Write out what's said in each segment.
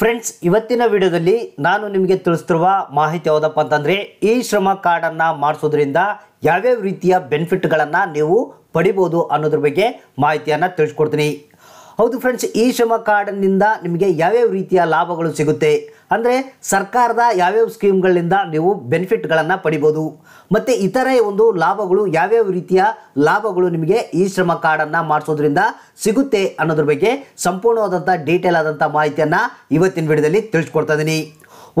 friends ಇವತ್ತಿನ ವಿಡಿಯೋದಲ್ಲಿ ನಾನು ನಿಮಗೆ ತಿಳಿಸ್ತಿರುವ ಮಾಹಿತಿ ಯಾವುದಪ್ಪ ಅಂತಂದರೆ ಈ ಶ್ರಮ ಕಾರ್ಡನ್ನು ಮಾಡಿಸೋದ್ರಿಂದ ಯಾವ್ಯಾವ ರೀತಿಯ ಬೆನಿಫಿಟ್ಗಳನ್ನು ನೀವು ಪಡಿಬೋದು ಅನ್ನೋದ್ರ ಬಗ್ಗೆ ಮಾಹಿತಿಯನ್ನು ತಿಳಿಸ್ಕೊಡ್ತೀನಿ ಹೌದು ಫ್ರೆಂಡ್ಸ್ ಈ ಶ್ರಮ ಕಾರ್ಡ್ನಿಂದ ನಿಮಗೆ ಯಾವ್ಯಾವ ರೀತಿಯ ಲಾಭಗಳು ಸಿಗುತ್ತೆ ಅಂದರೆ ಸರ್ಕಾರದ ಯಾವ್ಯಾವ ಸ್ಕೀಮ್ಗಳಿಂದ ನೀವು ಬೆನಿಫಿಟ್ಗಳನ್ನು ಪಡಿಬೋದು ಮತ್ತು ಇತರೆ ಒಂದು ಲಾಭಗಳು ಯಾವ್ಯಾವ ರೀತಿಯ ಲಾಭಗಳು ನಿಮಗೆ ಈ ಶ್ರಮ ಕಾರ್ಡನ್ನು ಮಾಡಿಸೋದ್ರಿಂದ ಸಿಗುತ್ತೆ ಅನ್ನೋದ್ರ ಬಗ್ಗೆ ಸಂಪೂರ್ಣವಾದಂಥ ಡೀಟೇಲ್ ಆದಂಥ ಮಾಹಿತಿಯನ್ನು ಇವತ್ತಿನ ವಿಡಿಯೋದಲ್ಲಿ ತಿಳಿಸ್ಕೊಡ್ತಾ ಇದ್ದೀನಿ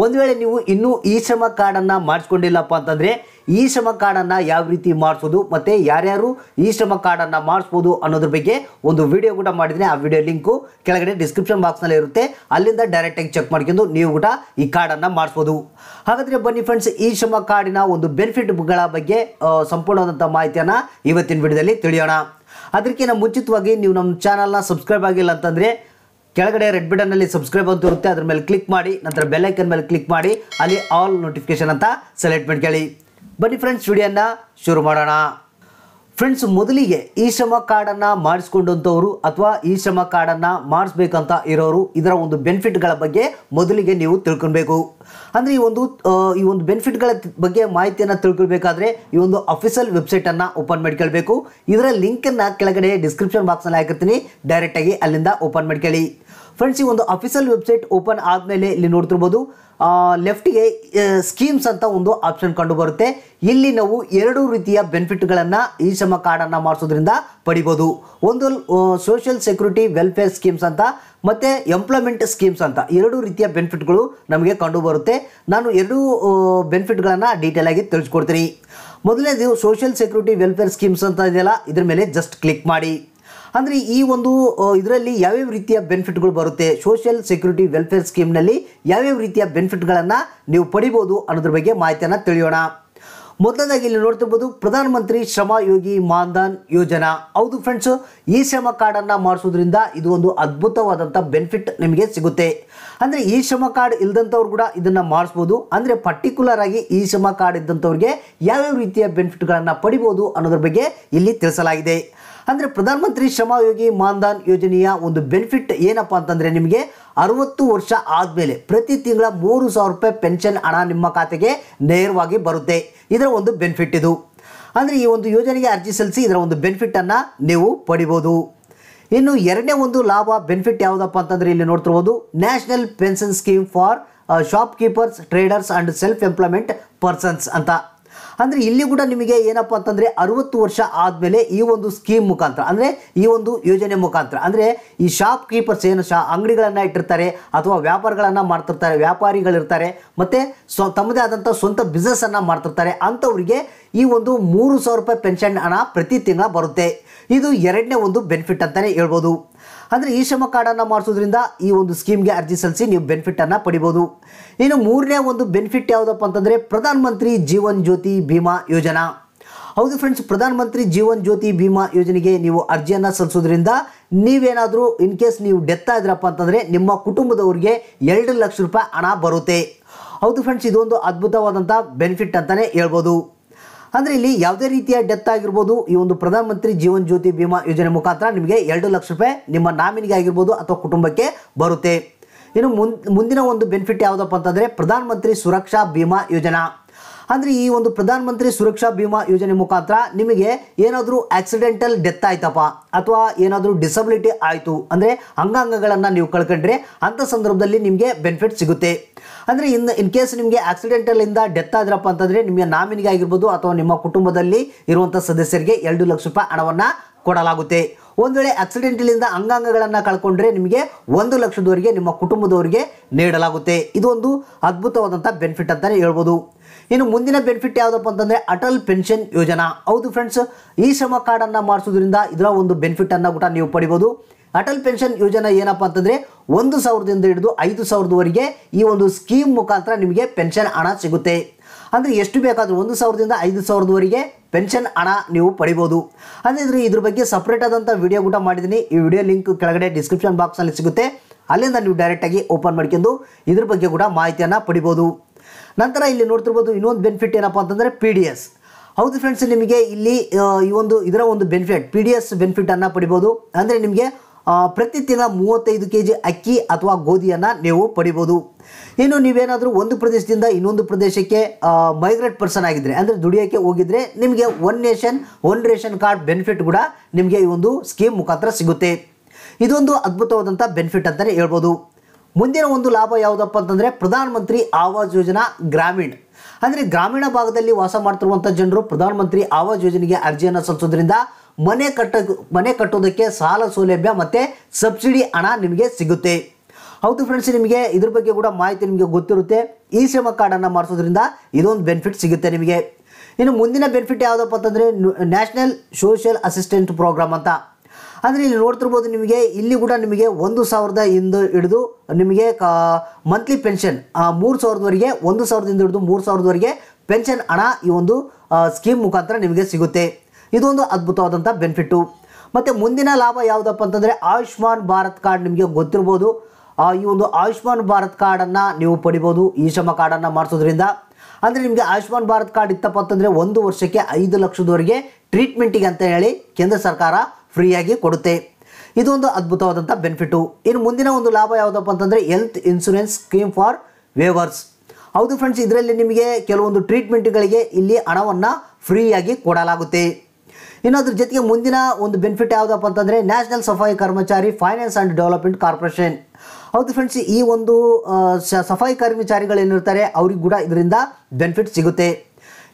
ಒಂದು ವೇಳೆ ನೀವು ಇನ್ನೂ ಈ ಶ್ರಮ ಕಾರ್ಡನ್ನು ಮಾಡಿಸ್ಕೊಂಡಿಲ್ಲಪ್ಪ ಅಂತಂದರೆ ಈ ಶ್ರಮ ಕಾರ್ಡನ್ನು ಯಾವ ರೀತಿ ಮಾಡಿಸೋದು ಮತ್ತು ಯಾರ್ಯಾರು ಈ ಶ್ರಮ ಕಾರ್ಡನ್ನು ಮಾಡಿಸ್ಬೋದು ಅನ್ನೋದ್ರ ಬಗ್ಗೆ ಒಂದು ವಿಡಿಯೋ ಕೂಡ ಮಾಡಿದ್ದೀನಿ ಆ ವಿಡಿಯೋ ಲಿಂಕು ಕೆಳಗಡೆ ಡಿಸ್ಕ್ರಿಪ್ಷನ್ ಬಾಕ್ಸ್ನಲ್ಲಿ ಇರುತ್ತೆ ಅಲ್ಲಿಂದ ಡೈರೆಕ್ಟಾಗಿ ಚೆಕ್ ಮಾಡ್ಕೊಂಡು ನೀವು ಕೂಡ ಈ ಕಾರ್ಡನ್ನು ಮಾಡಿಸ್ಬೋದು ಹಾಗಾದರೆ ಬನ್ನಿ ಫ್ರೆಂಡ್ಸ್ ಈ ಶ್ರಮ ಕಾರ್ಡಿನ ಒಂದು ಬೆನಿಫಿಟ್ಗಳ ಬಗ್ಗೆ ಸಂಪೂರ್ಣವಾದಂಥ ಮಾಹಿತಿಯನ್ನು ಇವತ್ತಿನ ವಿಡಿಯೋದಲ್ಲಿ ತಿಳಿಯೋಣ ಅದಕ್ಕಿಂತ ಮುಂಚಿತವಾಗಿ ನೀವು ನಮ್ಮ ಚಾನಲ್ನ ಸಬ್ಸ್ಕ್ರೈಬ್ ಆಗಿಲ್ಲ ಅಂತಂದರೆ ಕೆಳಗಡೆ ರೆಡ್ ಅಲ್ಲಿ ಸಬ್ಸ್ಕ್ರೈಬ್ ಅಂತ ಇರುತ್ತೆ ಅದ್ರ ಮೇಲೆ ಕ್ಲಿಕ್ ಮಾಡಿ ನಂತರ ಬೆಲ್ಲೈಕನ್ ಮೇಲೆ ಕ್ಲಿಕ್ ಮಾಡಿ ಅಲ್ಲಿ ಆಲ್ ನೋಟಿಫಿಕೇಶನ್ ಅಂತ ಸೆಲೆಕ್ಟ್ ಮಾಡ್ಕೊಳ್ಳಿ ಬನ್ನಿ ಫ್ರೆಂಡ್ಸ್ ವಿಡಿಯೋನ ಶುರು ಮಾಡೋಣ ಫ್ರೆಂಡ್ಸ್ ಮೊದಲಿಗೆ ಈ ಶ್ರಮ ಕಾರ್ಡನ್ನು ಮಾಡಿಸ್ಕೊಂಡಂಥವ್ರು ಅಥವಾ ಈ ಶ್ರಮ ಕಾರ್ಡನ್ನು ಮಾಡಿಸ್ಬೇಕಂತ ಇರೋರು ಇದರ ಒಂದು ಬೆನಿಫಿಟ್ಗಳ ಬಗ್ಗೆ ಮೊದಲಿಗೆ ನೀವು ತಿಳ್ಕೊಳ್ಬೇಕು ಅಂದರೆ ಈ ಒಂದು ಈ ಒಂದು ಬೆನಿಫಿಟ್ಗಳ ಬಗ್ಗೆ ಮಾಹಿತಿಯನ್ನು ತಿಳ್ಕೊಳ್ಬೇಕಾದ್ರೆ ಈ ಒಂದು ಅಫಿಷಿಯಲ್ ವೆಬ್ಸೈಟನ್ನು ಓಪನ್ ಮಾಡ್ಕೊಳ್ಬೇಕು ಇದರ ಲಿಂಕನ್ನು ಕೆಳಗಡೆ ಡಿಸ್ಕ್ರಿಪ್ಷನ್ ಬಾಕ್ಸಲ್ಲಿ ಹಾಕಿರ್ತೀನಿ ಡೈರೆಕ್ಟಾಗಿ ಅಲ್ಲಿಂದ ಓಪನ್ ಮಾಡ್ಕೊಳ್ಳಿ ಫ್ರೆಂಡ್ಸ್ ಈ ಒಂದು ಅಫಿಷಿಯಲ್ ವೆಬ್ಸೈಟ್ ಓಪನ್ ಆದಮೇಲೆ ಇಲ್ಲಿ ನೋಡ್ತಿರ್ಬೋದು ಲೆಫ್ಟಿಗೆ ಸ್ಕೀಮ್ಸ್ ಅಂತ ಒಂದು ಆಪ್ಷನ್ ಕಂಡು ಬರುತ್ತೆ ಇಲ್ಲಿ ನಾವು ಎರಡು ರೀತಿಯ ಬೆನಿಫಿಟ್ಗಳನ್ನು ಈ ಶ್ರಮ ಉದ್ಯಮ ಕಾರ್ಡನ್ನು ಮಾಡಿಸೋದ್ರಿಂದ ಪಡಿಬೋದು ಒಂದು ಸೋಷಿಯಲ್ ಸೆಕ್ಯೂರಿಟಿ ವೆಲ್ಫೇರ್ ಸ್ಕೀಮ್ಸ್ ಅಂತ ಮತ್ತು ಎಂಪ್ಲಾಯ್ಮೆಂಟ್ ಸ್ಕೀಮ್ಸ್ ಅಂತ ಎರಡು ರೀತಿಯ ಬೆನಿಫಿಟ್ಗಳು ನಮಗೆ ಕಂಡುಬರುತ್ತೆ ನಾನು ಎರಡೂ ಬೆನಿಫಿಟ್ಗಳನ್ನು ಆಗಿ ತಿಳಿಸ್ಕೊಡ್ತೀನಿ ಮೊದಲನೇದು ಸೋಷಿಯಲ್ ಸೆಕ್ಯೂರಿಟಿ ವೆಲ್ಫೇರ್ ಸ್ಕೀಮ್ಸ್ ಅಂತ ಇದೆಯಲ್ಲ ಇದ್ರ ಮೇಲೆ ಜಸ್ಟ್ ಕ್ಲಿಕ್ ಮಾಡಿ ಅಂದರೆ ಈ ಒಂದು ಇದರಲ್ಲಿ ಯಾವ್ಯಾವ ರೀತಿಯ ಬೆನಿಫಿಟ್ಗಳು ಬರುತ್ತೆ ಸೋಷಿಯಲ್ ಸೆಕ್ಯೂರಿಟಿ ವೆಲ್ಫೇರ್ ಸ್ಕೀಮ್ನಲ್ಲಿ ಯಾವ್ಯಾವ ರೀತಿಯ ಬೆನಿಫಿಟ್ಗಳನ್ನು ನೀವು ಪಡಿಬೋದು ಅನ್ನೋದ್ರ ಬಗ್ಗೆ ಮಾಹಿತಿಯನ್ನು ತಿಳಿಯೋಣ ಮೊದಲನೇದಾಗಿ ಇಲ್ಲಿ ನೋಡ್ತಿರ್ಬೋದು ಪ್ರಧಾನಮಂತ್ರಿ ಶ್ರಮ ಯೋಗಿ ಮಾನ್ಧನ್ ಯೋಜನಾ ಹೌದು ಫ್ರೆಂಡ್ಸ್ ಈ ಶ್ರಮ ಕಾರ್ಡನ್ನು ಮಾಡಿಸೋದ್ರಿಂದ ಇದು ಒಂದು ಅದ್ಭುತವಾದಂಥ ಬೆನಿಫಿಟ್ ನಿಮಗೆ ಸಿಗುತ್ತೆ ಅಂದರೆ ಈ ಶ್ರಮ ಕಾರ್ಡ್ ಇಲ್ದಂಥವ್ರು ಕೂಡ ಇದನ್ನು ಮಾಡಿಸ್ಬೋದು ಅಂದರೆ ಪರ್ಟಿಕ್ಯುಲರ್ ಆಗಿ ಈ ಶ್ರಮ ಕಾರ್ಡ್ ಇದ್ದಂಥವ್ರಿಗೆ ಯಾವ್ಯಾವ ರೀತಿಯ ಬೆನಿಫಿಟ್ಗಳನ್ನು ಪಡಿಬೋದು ಅನ್ನೋದ್ರ ಬಗ್ಗೆ ಇಲ್ಲಿ ತಿಳಿಸಲಾಗಿದೆ ಅಂದರೆ ಪ್ರಧಾನಮಂತ್ರಿ ಶ್ರಮ ಯೋಗಿ ಮಾನ್ಧನ್ ಯೋಜನೆಯ ಒಂದು ಬೆನಿಫಿಟ್ ಏನಪ್ಪ ಅಂತಂದರೆ ನಿಮಗೆ ಅರವತ್ತು ವರ್ಷ ಆದಮೇಲೆ ಪ್ರತಿ ತಿಂಗಳ ಮೂರು ಸಾವಿರ ರೂಪಾಯಿ ಪೆನ್ಷನ್ ಹಣ ನಿಮ್ಮ ಖಾತೆಗೆ ನೇರವಾಗಿ ಬರುತ್ತೆ ಇದರ ಒಂದು ಬೆನಿಫಿಟ್ ಇದು ಅಂದರೆ ಈ ಒಂದು ಯೋಜನೆಗೆ ಅರ್ಜಿ ಸಲ್ಲಿಸಿ ಇದರ ಒಂದು ಬೆನಿಫಿಟನ್ನು ನೀವು ಪಡಿಬೋದು ಇನ್ನು ಎರಡನೇ ಒಂದು ಲಾಭ ಬೆನಿಫಿಟ್ ಯಾವುದಪ್ಪ ಅಂತಂದರೆ ಇಲ್ಲಿ ನೋಡ್ತಿರ್ಬೋದು national pension scheme for shopkeepers traders and self employment persons ಅಂತ ಅಂದ್ರೆ ಇಲ್ಲಿ ಕೂಡ ನಿಮಗೆ ಏನಪ್ಪಾ ಅಂತಂದ್ರೆ ಅರವತ್ತು ವರ್ಷ ಆದ್ಮೇಲೆ ಈ ಒಂದು ಸ್ಕೀಮ್ ಮುಖಾಂತರ ಅಂದರೆ ಈ ಒಂದು ಯೋಜನೆ ಮುಖಾಂತರ ಅಂದರೆ ಈ ಶಾಪ್ ಕೀಪರ್ಸ್ ಏನು ಅಂಗಡಿಗಳನ್ನ ಇಟ್ಟಿರ್ತಾರೆ ಅಥವಾ ವ್ಯಾಪಾರಗಳನ್ನ ಮಾಡ್ತಿರ್ತಾರೆ ವ್ಯಾಪಾರಿಗಳಿರ್ತಾರೆ ಮತ್ತು ಸ್ವ ತಮ್ಮದೇ ಆದಂತ ಸ್ವಂತ ಅನ್ನ ಮಾಡ್ತಿರ್ತಾರೆ ಅಂತವ್ರಿಗೆ ಈ ಒಂದು ಮೂರು ಸಾವಿರ ರೂಪಾಯಿ ಪೆನ್ಷನ್ ಹಣ ಪ್ರತಿ ತಿಂಗಳ ಬರುತ್ತೆ ಇದು ಎರಡನೇ ಒಂದು ಬೆನಿಫಿಟ್ ಅಂತಾನೆ ಹೇಳ್ಬೋದು ಅಂದರೆ ಈ ಶ್ರಮ ಕಾರ್ಡನ್ನು ಮಾಡಿಸೋದ್ರಿಂದ ಈ ಒಂದು ಸ್ಕೀಮ್ಗೆ ಅರ್ಜಿ ಸಲ್ಲಿಸಿ ನೀವು ಬೆನಿಫಿಟನ್ನು ಪಡಿಬೋದು ಇನ್ನು ಮೂರನೇ ಒಂದು ಬೆನಿಫಿಟ್ ಯಾವುದಪ್ಪ ಅಂತಂದರೆ ಪ್ರಧಾನಮಂತ್ರಿ ಜೀವನ್ ಜ್ಯೋತಿ ಭೀಮಾ ಯೋಜನಾ ಹೌದು ಫ್ರೆಂಡ್ಸ್ ಪ್ರಧಾನಮಂತ್ರಿ ಜೀವನ್ ಜ್ಯೋತಿ ಭೀಮಾ ಯೋಜನೆಗೆ ನೀವು ಅರ್ಜಿಯನ್ನು ಸಲ್ಲಿಸೋದ್ರಿಂದ ನೀವೇನಾದರೂ ಇನ್ ಕೇಸ್ ನೀವು ಡೆತ್ ಆದ್ರಪ್ಪ ಅಂತಂದರೆ ನಿಮ್ಮ ಕುಟುಂಬದವ್ರಿಗೆ ಎರಡು ಲಕ್ಷ ರೂಪಾಯಿ ಹಣ ಬರುತ್ತೆ ಹೌದು ಫ್ರೆಂಡ್ಸ್ ಇದೊಂದು ಅದ್ಭುತವಾದಂಥ ಬೆನಿಫಿಟ್ ಅಂತಲೇ ಹೇಳ್ಬೋದು ಅಂದರೆ ಇಲ್ಲಿ ಯಾವುದೇ ರೀತಿಯ ಡೆತ್ ಆಗಿರ್ಬೋದು ಈ ಒಂದು ಪ್ರಧಾನಮಂತ್ರಿ ಜೀವನ್ ಜ್ಯೋತಿ ಬಿಮಾ ಯೋಜನೆ ಮುಖಾಂತರ ನಿಮಗೆ ಎರಡು ಲಕ್ಷ ರೂಪಾಯಿ ನಿಮ್ಮ ನಾಮಿನಿಗೆ ಆಗಿರ್ಬೋದು ಅಥವಾ ಕುಟುಂಬಕ್ಕೆ ಬರುತ್ತೆ ಇನ್ನು ಮುಂದಿನ ಒಂದು ಬೆನಿಫಿಟ್ ಯಾವುದಪ್ಪ ಅಂತಂದರೆ ಪ್ರಧಾನಮಂತ್ರಿ ಸುರಕ್ಷಾ ಬಿಮಾ ಯೋಜನಾ ಅಂದರೆ ಈ ಒಂದು ಪ್ರಧಾನಮಂತ್ರಿ ಸುರಕ್ಷಾ ಬಿಮಾ ಯೋಜನೆ ಮುಖಾಂತರ ನಿಮಗೆ ಏನಾದರೂ ಆಕ್ಸಿಡೆಂಟಲ್ ಡೆತ್ ಆಯ್ತಪ್ಪ ಅಥವಾ ಏನಾದರೂ ಡಿಸಬಿಲಿಟಿ ಆಯಿತು ಅಂದರೆ ಅಂಗಾಂಗಗಳನ್ನು ನೀವು ಕಳ್ಕೊಂಡ್ರೆ ಅಂಥ ಸಂದರ್ಭದಲ್ಲಿ ನಿಮಗೆ ಬೆನಿಫಿಟ್ ಸಿಗುತ್ತೆ ಅಂದರೆ ಇನ್ ಇನ್ ಕೇಸ್ ನಿಮಗೆ ಆಕ್ಸಿಡೆಂಟಲಿಂದ ಡೆತ್ ಆದ್ರಪ್ಪ ಅಂತಂದರೆ ನಿಮಗೆ ನಾಮಿನಿಗೆ ಆಗಿರ್ಬೋದು ಅಥವಾ ನಿಮ್ಮ ಕುಟುಂಬದಲ್ಲಿ ಇರುವಂಥ ಸದಸ್ಯರಿಗೆ ಎರಡು ಲಕ್ಷ ರೂಪಾಯಿ ಹಣವನ್ನು ಕೊಡಲಾಗುತ್ತೆ ಒಂದು ವೇಳೆ ಆಕ್ಸಿಡೆಂಟಲಿಂದ ಅಂಗಾಂಗಗಳನ್ನು ಕಳ್ಕೊಂಡ್ರೆ ನಿಮಗೆ ಒಂದು ಲಕ್ಷದವರೆಗೆ ನಿಮ್ಮ ಕುಟುಂಬದವರಿಗೆ ನೀಡಲಾಗುತ್ತೆ ಇದೊಂದು ಅದ್ಭುತವಾದಂಥ ಬೆನಿಫಿಟ್ ಅಂತಲೇ ಹೇಳ್ಬೋದು ಇನ್ನು ಮುಂದಿನ ಬೆನಿಫಿಟ್ ಯಾವುದಪ್ಪ ಅಂತಂದರೆ ಅಟಲ್ ಪೆನ್ಷನ್ ಯೋಜನಾ ಹೌದು ಫ್ರೆಂಡ್ಸ್ ಈ ಶ್ರಮ ಕಾರ್ಡನ್ನು ಮಾಡಿಸೋದ್ರಿಂದ ಇದರ ಒಂದು ಬೆನಿಫಿಟನ್ನು ಕೂಡ ನೀವು ಪಡಿಬೋದು ಅಟಲ್ ಪೆನ್ಷನ್ ಯೋಜನೆ ಏನಪ್ಪ ಅಂತಂದರೆ ಒಂದು ಸಾವಿರದಿಂದ ಹಿಡಿದು ಐದು ಸಾವಿರದವರೆಗೆ ಈ ಒಂದು ಸ್ಕೀಮ್ ಮುಖಾಂತರ ನಿಮಗೆ ಪೆನ್ಷನ್ ಹಣ ಸಿಗುತ್ತೆ ಅಂದರೆ ಎಷ್ಟು ಬೇಕಾದರೂ ಒಂದು ಸಾವಿರದಿಂದ ಐದು ಸಾವಿರದವರೆಗೆ ಪೆನ್ಷನ್ ಹಣ ನೀವು ಪಡಿಬೋದು ಅಂದರೆ ಇದ್ರ ಬಗ್ಗೆ ಸಪ್ರೇಟ್ ಆದಂಥ ವಿಡಿಯೋ ಕೂಡ ಮಾಡಿದ್ದೀನಿ ಈ ವಿಡಿಯೋ ಲಿಂಕ್ ಕೆಳಗಡೆ ಡಿಸ್ಕ್ರಿಪ್ಷನ್ ಬಾಕ್ಸಲ್ಲಿ ಸಿಗುತ್ತೆ ಅಲ್ಲಿಂದ ನೀವು ಡೈರೆಕ್ಟಾಗಿ ಓಪನ್ ಮಾಡ್ಕೊಂಡು ಇದ್ರ ಬಗ್ಗೆ ಕೂಡ ಮಾಹಿತಿಯನ್ನು ಪಡಿಬೋದು ನಂತರ ಇಲ್ಲಿ ನೋಡ್ತಿರ್ಬೋದು ಇನ್ನೊಂದು ಬೆನಿಫಿಟ್ ಏನಪ್ಪ ಅಂತಂದರೆ ಪಿ ಡಿ ಎಸ್ ಹೌದು ಫ್ರೆಂಡ್ಸ್ ನಿಮಗೆ ಇಲ್ಲಿ ಈ ಒಂದು ಇದರ ಒಂದು ಬೆನಿಫಿಟ್ ಪಿ ಡಿ ಎಸ್ ಬೆನಿಫಿಟನ್ನು ಪಡಿಬೋದು ಅಂದರೆ ನಿಮಗೆ ಪ್ರತಿದಿನ ಮೂವತ್ತೈದು ಕೆ ಜಿ ಅಕ್ಕಿ ಅಥವಾ ಗೋಧಿಯನ್ನು ನೀವು ಪಡಿಬೋದು ಇನ್ನು ನೀವೇನಾದರೂ ಒಂದು ಪ್ರದೇಶದಿಂದ ಇನ್ನೊಂದು ಪ್ರದೇಶಕ್ಕೆ ಮೈಗ್ರೇಟ್ ಪರ್ಸನ್ ಆಗಿದ್ದರೆ ಅಂದರೆ ದುಡಿಯೋಕ್ಕೆ ಹೋಗಿದ್ರೆ ನಿಮಗೆ one nation one ration card benefit ಕೂಡ ನಿಮಗೆ ಈ ಒಂದು ಸ್ಕೀಮ್ ಮುಖಾಂತರ ಸಿಗುತ್ತೆ ಇದೊಂದು ಅದ್ಭುತವಾದಂಥ ಬೆನಿಫಿಟ್ ಅಂತಲೇ ಹೇಳ್ಬೋದು ಮುಂದಿನ ಒಂದು ಲಾಭ ಯಾವುದಪ್ಪ ಅಂತಂದರೆ ಪ್ರಧಾನಮಂತ್ರಿ ಆವಾಸ್ ಯೋಜನಾ ಗ್ರಾಮೀಣ ಅಂದರೆ ಗ್ರಾಮೀಣ ಭಾಗದಲ್ಲಿ ವಾಸ ಮಾಡ್ತಿರುವಂಥ ಜನರು ಪ್ರಧಾನಮಂತ್ರಿ ಆವಾಸ್ ಯೋಜನೆಗೆ ಅರ್ಜಿಯನ್ನು ಸಲ್ಲಿಸೋದ್ರಿಂದ ಮನೆ ಕಟ್ಟ ಮನೆ ಕಟ್ಟೋದಕ್ಕೆ ಸಾಲ ಸೌಲಭ್ಯ ಮತ್ತು ಸಬ್ಸಿಡಿ ಹಣ ನಿಮಗೆ ಸಿಗುತ್ತೆ ಹೌದು ಫ್ರೆಂಡ್ಸ್ ನಿಮಗೆ ಇದ್ರ ಬಗ್ಗೆ ಕೂಡ ಮಾಹಿತಿ ನಿಮಗೆ ಗೊತ್ತಿರುತ್ತೆ ಈ ಶ್ರಮ ಕಾರ್ಡನ್ನು ಮಾಡಿಸೋದ್ರಿಂದ ಇದೊಂದು ಬೆನಿಫಿಟ್ ಸಿಗುತ್ತೆ ನಿಮಗೆ ಇನ್ನು ಮುಂದಿನ ಬೆನಿಫಿಟ್ ಯಾವುದಪ್ಪ ಅಂತಂದರೆ ನ್ಯಾಷನಲ್ ಸೋಷಿಯಲ್ ಅಸಿಸ್ಟೆಂಟ್ ಪ್ರೋಗ್ರಾಮ್ ಅಂತ ಅಂದರೆ ಇಲ್ಲಿ ನೋಡ್ತಿರ್ಬೋದು ನಿಮಗೆ ಇಲ್ಲಿ ಕೂಡ ನಿಮಗೆ ಒಂದು ಸಾವಿರದ ಇಂದ ಹಿಡಿದು ನಿಮಗೆ ಕಾ ಮಂತ್ಲಿ ಪೆನ್ಷನ್ ಮೂರು ಸಾವಿರದವರೆಗೆ ಒಂದು ಸಾವಿರದಿಂದ ಹಿಡಿದು ಮೂರು ಸಾವಿರದವರೆಗೆ ಪೆನ್ಷನ್ ಹಣ ಈ ಒಂದು ಸ್ಕೀಮ್ ಮುಖಾಂತರ ನಿಮಗೆ ಸಿಗುತ್ತೆ ಇದೊಂದು ಅದ್ಭುತವಾದಂಥ ಬೆನಿಫಿಟ್ಟು ಮತ್ತು ಮುಂದಿನ ಲಾಭ ಯಾವುದಪ್ಪ ಅಂತಂದರೆ ಆಯುಷ್ಮಾನ್ ಭಾರತ್ ಕಾರ್ಡ್ ನಿಮಗೆ ಗೊತ್ತಿರ್ಬೋದು ಈ ಒಂದು ಆಯುಷ್ಮಾನ್ ಭಾರತ್ ಕಾರ್ಡನ್ನು ನೀವು ಪಡಿಬೋದು ಈ ಶ್ರಮ ಕಾರ್ಡನ್ನು ಮಾಡಿಸೋದ್ರಿಂದ ಅಂದರೆ ನಿಮಗೆ ಆಯುಷ್ಮಾನ್ ಭಾರತ್ ಕಾರ್ಡ್ ಇತ್ತಪ್ಪ ಅಂತಂದರೆ ಒಂದು ವರ್ಷಕ್ಕೆ ಐದು ಲಕ್ಷದವರೆಗೆ ಟ್ರೀಟ್ಮೆಂಟಿಗೆ ಅಂತ ಹೇಳಿ ಕೇಂದ್ರ ಸರ್ಕಾರ ಫ್ರೀಯಾಗಿ ಕೊಡುತ್ತೆ ಇದೊಂದು ಅದ್ಭುತವಾದಂಥ ಬೆನಿಫಿಟ್ಟು ಇನ್ನು ಮುಂದಿನ ಒಂದು ಲಾಭ ಯಾವುದಪ್ಪ ಅಂತಂದರೆ health insurance scheme for weavers ಹೌದು ಫ್ರೆಂಡ್ಸ್ ಇದರಲ್ಲಿ ನಿಮಗೆ ಕೆಲವೊಂದು ಟ್ರೀಟ್ಮೆಂಟ್ಗಳಿಗೆ ಇಲ್ಲಿ ಹಣವನ್ನು ಫ್ರೀಯಾಗಿ ಕೊಡಲಾಗುತ್ತೆ ಇನ್ನೊದ್ರ ಜೊತೆಗೆ ಮುಂದಿನ ಒಂದು ಬೆನಿಫಿಟ್ ಯಾವುದಪ್ಪ ಅಂತಂದರೆ national Safai Karmachari finance and development corporation ಹೌದು ಫ್ರೆಂಡ್ಸ್ ಈ ಒಂದು ಸಫಾಯಿ ಕರ್ಮಚಾರಿಗಳೇನಿರ್ತಾರೆ ಅವ್ರಿಗೆ ಕೂಡ ಇದರಿಂದ ಬೆನಿಫಿಟ್ ಸಿಗುತ್ತೆ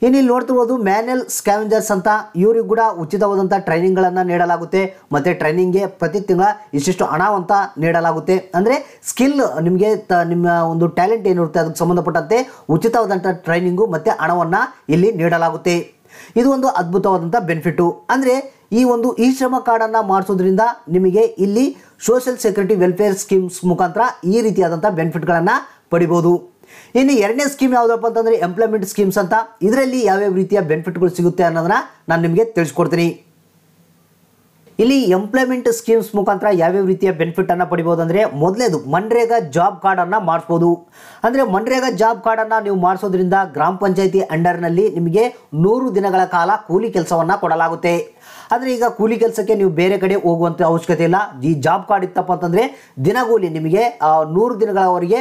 ಇನ್ನು ಇಲ್ಲಿ ನೋಡ್ತಿರ್ಬೋದು ಮ್ಯಾನ್ಯಲ್ ಸ್ಕ್ಯಾವೆಂಜರ್ಸ್ ಅಂತ ಇವರಿಗೂ ಕೂಡ ಉಚಿತವಾದಂಥ ಟ್ರೈನಿಂಗ್ಗಳನ್ನು ನೀಡಲಾಗುತ್ತೆ ಮತ್ತು ಟ್ರೈನಿಂಗ್ಗೆ ಪ್ರತಿ ತಿಂಗಳ ಇಷ್ಟಿಷ್ಟು ಹಣ ಅಂತ ನೀಡಲಾಗುತ್ತೆ ಅಂದರೆ ಸ್ಕಿಲ್ ನಿಮಗೆ ತ ನಿಮ್ಮ ಒಂದು ಟ್ಯಾಲೆಂಟ್ ಏನಿರುತ್ತೆ ಅದಕ್ಕೆ ಸಂಬಂಧಪಟ್ಟಂತೆ ಉಚಿತವಾದಂಥ ಟ್ರೈನಿಂಗು ಮತ್ತು ಹಣವನ್ನು ಇಲ್ಲಿ ನೀಡಲಾಗುತ್ತೆ ಇದು ಒಂದು ಅದ್ಭುತವಾದಂಥ ಬೆನಿಫಿಟ್ಟು ಅಂದರೆ ಈ ಒಂದು ಇ ಶ್ರಮ ಕಾರ್ಡನ್ನು ಮಾಡಿಸೋದ್ರಿಂದ ನಿಮಗೆ ಇಲ್ಲಿ ಸೋಷಿಯಲ್ ಸೆಕ್ಯೂರಿಟಿ ವೆಲ್ಫೇರ್ ಸ್ಕೀಮ್ಸ್ ಮುಖಾಂತರ ಈ ರೀತಿಯಾದಂಥ ಬೆನಿಫಿಟ್ಗಳನ್ನು ಪಡಿಬೋದು ಇನ್ನು ಎರಡನೇ ಸ್ಕೀಮ್ ಯಾವ್ದಪ್ಪ ಅಂತಂದ್ರೆ ಎಂಪ್ಲಾಯ್ಮೆಂಟ್ ಸ್ಕೀಮ್ಸ್ ಅಂತ ಇದರಲ್ಲಿ ಯಾವ್ಯಾವ ರೀತಿಯ ಬೆನಿಫಿಟ್ಗಳು ಸಿಗುತ್ತೆ ಅನ್ನೋದನ್ನ ನಾನು ನಿಮಗೆ ತಿಳಿಸ್ಕೊಡ್ತೀನಿ ಇಲ್ಲಿ ಎಂಪ್ಲಾಯ್ಮೆಂಟ್ ಸ್ಕೀಮ್ಸ್ ಮುಖಾಂತರ ಯಾವ್ಯಾವ ರೀತಿಯ ಅನ್ನು ಪಡಿಬೋದು ಅಂದರೆ ಮೊದಲೇದು ಮನ್ರೇಗಾ ಜಾಬ್ ಕಾರ್ಡನ್ನು ಮಾಡಿಸ್ಬೋದು ಅಂದರೆ ಮನ್ರೇಗಾ ಜಾಬ್ ಕಾರ್ಡನ್ನು ನೀವು ಮಾಡಿಸೋದ್ರಿಂದ ಗ್ರಾಮ ಪಂಚಾಯಿತಿ ಅಂಡರ್ನಲ್ಲಿ ನಿಮಗೆ ನೂರು ದಿನಗಳ ಕಾಲ ಕೂಲಿ ಕೆಲಸವನ್ನು ಕೊಡಲಾಗುತ್ತೆ ಆದರೆ ಈಗ ಕೂಲಿ ಕೆಲಸಕ್ಕೆ ನೀವು ಬೇರೆ ಕಡೆ ಹೋಗುವಂಥ ಅವಶ್ಯಕತೆ ಇಲ್ಲ ಈ ಜಾಬ್ ಕಾರ್ಡ್ ಇತ್ತಪ್ಪ ಅಂತಂದರೆ ದಿನಗೂಲಿ ನಿಮಗೆ ನೂರು ದಿನಗಳವರೆಗೆ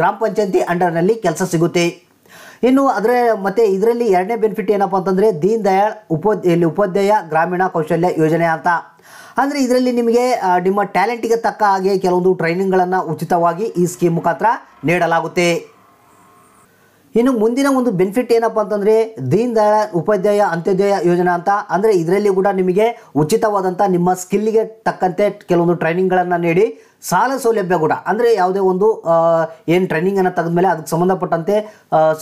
ಗ್ರಾಮ ಪಂಚಾಯತಿ ಅಂಡರ್ನಲ್ಲಿ ಕೆಲಸ ಸಿಗುತ್ತೆ ಇನ್ನು ಅದರ ಮತ್ತೆ ಇದರಲ್ಲಿ ಎರಡನೇ ಬೆನಿಫಿಟ್ ಏನಪ್ಪ ಅಂತಂದರೆ ದೀನ್ ದಯಾಳ್ ಇಲ್ಲಿ ಉಪಾಧ್ಯಾಯ ಗ್ರಾಮೀಣ ಕೌಶಲ್ಯ ಯೋಜನೆ ಅಂತ ಅಂದರೆ ಇದರಲ್ಲಿ ನಿಮಗೆ ನಿಮ್ಮ ಟ್ಯಾಲೆಂಟಿಗೆ ತಕ್ಕ ಹಾಗೆ ಕೆಲವೊಂದು ಟ್ರೈನಿಂಗ್ಗಳನ್ನು ಉಚಿತವಾಗಿ ಈ ಸ್ಕೀಮ್ ಮುಖಾಂತರ ನೀಡಲಾಗುತ್ತೆ ಇನ್ನು ಮುಂದಿನ ಒಂದು ಬೆನಿಫಿಟ್ ಏನಪ್ಪ ಅಂತಂದರೆ ದೀನ್ ದಯಾಳ್ ಉಪಾಧ್ಯಾಯ ಅಂತ್ಯೋದಯ ಯೋಜನಾ ಅಂತ ಅಂದರೆ ಇದರಲ್ಲಿ ಕೂಡ ನಿಮಗೆ ಉಚಿತವಾದಂಥ ನಿಮ್ಮ ಸ್ಕಿಲ್ಗೆ ತಕ್ಕಂತೆ ಕೆಲವೊಂದು ಟ್ರೈನಿಂಗ್ಗಳನ್ನು ನೀಡಿ ಸಾಲ ಸೌಲಭ್ಯ ಕೂಡ ಅಂದರೆ ಯಾವುದೇ ಒಂದು ಏನು ಟ್ರೈನಿಂಗನ್ನು ತೆಗೆದ ಮೇಲೆ ಅದಕ್ಕೆ ಸಂಬಂಧಪಟ್ಟಂತೆ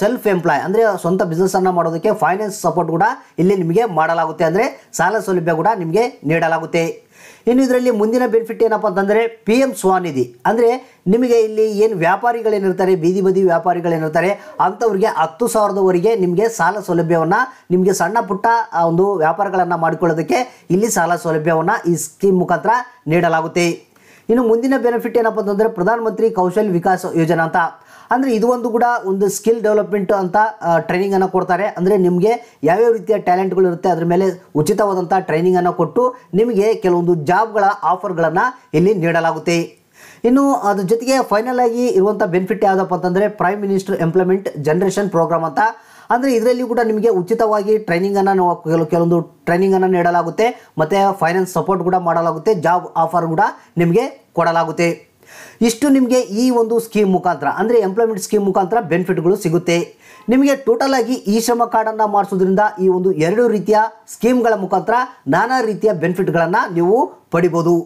ಸೆಲ್ಫ್ ಎಂಪ್ಲಾಯ್ ಅಂದರೆ ಸ್ವಂತ ಬಿಸ್ನೆಸ್ಸನ್ನು ಮಾಡೋದಕ್ಕೆ ಫೈನಾನ್ಸ್ ಸಪೋರ್ಟ್ ಕೂಡ ಇಲ್ಲಿ ನಿಮಗೆ ಮಾಡಲಾಗುತ್ತೆ ಅಂದರೆ ಸಾಲ ಸೌಲಭ್ಯ ಕೂಡ ನಿಮಗೆ ನೀಡಲಾಗುತ್ತೆ ಇನ್ನು ಇದರಲ್ಲಿ ಮುಂದಿನ ಬೆನಿಫಿಟ್ ಏನಪ್ಪ ಅಂತಂದರೆ ಪಿ ಎಂ ಸ್ವಾನಿಧಿ ಅಂದರೆ ನಿಮಗೆ ಇಲ್ಲಿ ಏನು ವ್ಯಾಪಾರಿಗಳೇನಿರ್ತಾರೆ ಬೀದಿ ಬದಿ ವ್ಯಾಪಾರಿಗಳೇನಿರ್ತಾರೆ ಅಂಥವ್ರಿಗೆ ಹತ್ತು ಸಾವಿರದವರೆಗೆ ನಿಮಗೆ ಸಾಲ ಸೌಲಭ್ಯವನ್ನು ನಿಮಗೆ ಸಣ್ಣ ಪುಟ್ಟ ಒಂದು ವ್ಯಾಪಾರಗಳನ್ನು ಮಾಡಿಕೊಳ್ಳೋದಕ್ಕೆ ಇಲ್ಲಿ ಸಾಲ ಸೌಲಭ್ಯವನ್ನು ಈ ಸ್ಕೀಮ್ ಮುಖಾಂತರ ನೀಡಲಾಗುತ್ತೆ ಇನ್ನು ಮುಂದಿನ ಬೆನಿಫಿಟ್ ಏನಪ್ಪ ಅಂತಂದರೆ ಪ್ರಧಾನಮಂತ್ರಿ ಕೌಶಲ್ ವಿಕಾಸ್ ಯೋಜನಾ ಅಂತ ಅಂದರೆ ಇದು ಒಂದು ಕೂಡ ಒಂದು ಸ್ಕಿಲ್ ಡೆವಲಪ್ಮೆಂಟ್ ಅಂತ ಟ್ರೈನಿಂಗನ್ನು ಕೊಡ್ತಾರೆ ಅಂದರೆ ನಿಮಗೆ ಯಾವ್ಯಾವ ರೀತಿಯ ಟ್ಯಾಲೆಂಟ್ಗಳು ಇರುತ್ತೆ ಅದ್ರ ಮೇಲೆ ಉಚಿತವಾದಂಥ ಟ್ರೈನಿಂಗನ್ನು ಕೊಟ್ಟು ನಿಮಗೆ ಕೆಲವೊಂದು ಜಾಬ್ಗಳ ಆಫರ್ಗಳನ್ನು ಇಲ್ಲಿ ನೀಡಲಾಗುತ್ತೆ ಇನ್ನು ಅದ್ರ ಜೊತೆಗೆ ಫೈನಲ್ ಆಗಿ ಇರುವಂಥ ಬೆನಿಫಿಟ್ ಯಾವುದಪ್ಪ ಅಂತಂದರೆ prime minister employment generation programme ಅಂತ ಅಂದರೆ ಇದರಲ್ಲಿ ಕೂಡ ನಿಮಗೆ ಉಚಿತವಾಗಿ ಟ್ರೈನಿಂಗನ್ನು ನಾವು ಕೆಲವೊಂದು ಟ್ರೈನಿಂಗನ್ನು ನೀಡಲಾಗುತ್ತೆ ಮತ್ತು ಫೈನಾನ್ಸ್ ಸಪೋರ್ಟ್ ಕೂಡ ಮಾಡಲಾಗುತ್ತೆ ಜಾಬ್ ಆಫರ್ ಕೂಡ ನಿಮಗೆ ಕೊಡಲಾಗುತ್ತೆ ಇಷ್ಟು ನಿಮಗೆ ಈ ಒಂದು ಸ್ಕೀಮ್ ಮುಖಾಂತರ ಅಂದರೆ ಎಂಪ್ಲಾಯ್ಮೆಂಟ್ ಸ್ಕೀಮ್ ಮುಖಾಂತರ ಬೆನಿಫಿಟ್ಗಳು ಸಿಗುತ್ತೆ ನಿಮಗೆ ಟೋಟಲ್ ಆಗಿ ಈ ಶ್ರಮ ಕಾರ್ಡನ್ನು ಮಾಡಿಸೋದ್ರಿಂದ ಈ ಒಂದು ಎರಡು ರೀತಿಯ ಸ್ಕೀಮ್ಗಳ ಮುಖಾಂತರ ನಾನಾ ರೀತಿಯ ಬೆನಿಫಿಟ್ಗಳನ್ನು ನೀವು ಪಡಿಬೋದು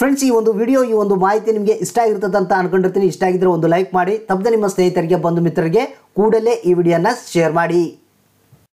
ಫ್ರೆಂಡ್ಸ್ ಈ ಒಂದು ವಿಡಿಯೋ ಈ ಒಂದು ಮಾಹಿತಿ ನಿಮಗೆ ಇಷ್ಟ ಆಗಿರ್ತದೆ ಅಂತ ಅನ್ಕೊಂಡಿರ್ತೀನಿ ಇಷ್ಟ ಆಗಿದ್ರೆ ಒಂದು ಲೈಕ್ ಮಾಡಿ ತಪ್ಪದೆ ನಿಮ್ಮ ಸ್ನೇಹಿತರಿಗೆ ಬಂಧು ಮಿತ್ರರಿಗೆ ಕೂಡಲೇ ಈ ವಿಡಿಯೋನ ಶೇರ್ ಮಾಡಿ